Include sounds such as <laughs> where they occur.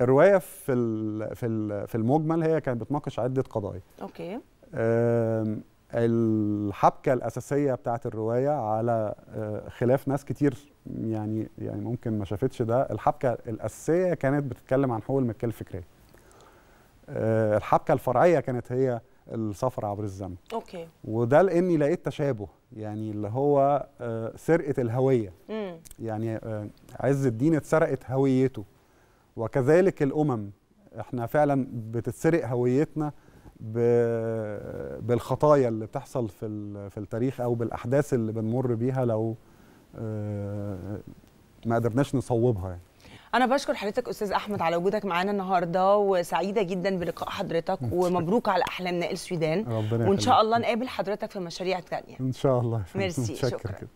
الروايه في ال في ال في المجمل هي كانت بتناقش عده قضايا اوكي الحبكه الاساسيه بتاعه الروايه على آه، خلاف ناس كتير يعني يعني ممكن ما شافتش ده الحبكه الاساسيه كانت بتتكلم عن حقوق الملكيه الفكريه آه، الحبكه الفرعيه كانت هي السفر عبر الزمن اوكي وده لاني لقيت تشابه يعني اللي هو آه، سرقه الهويه مم. يعني عز الدين اتسرقت هويته وكذلك الامم احنا فعلا بتتسرق هويتنا بالخطايا اللي بتحصل في في التاريخ او بالاحداث اللي بنمر بيها لو آه، ما قدرناش نصوبها يعني. انا بشكر حضرتك استاذ احمد على وجودك معانا النهارده وسعيده جدا بلقاء حضرتك <laughs> ومبروك على احلام نائل سويدان وان شاء الله نقابل حضرتك في مشاريع تانية ان شاء الله <laughs> ميرسي <laughs> شكرا, شكرا.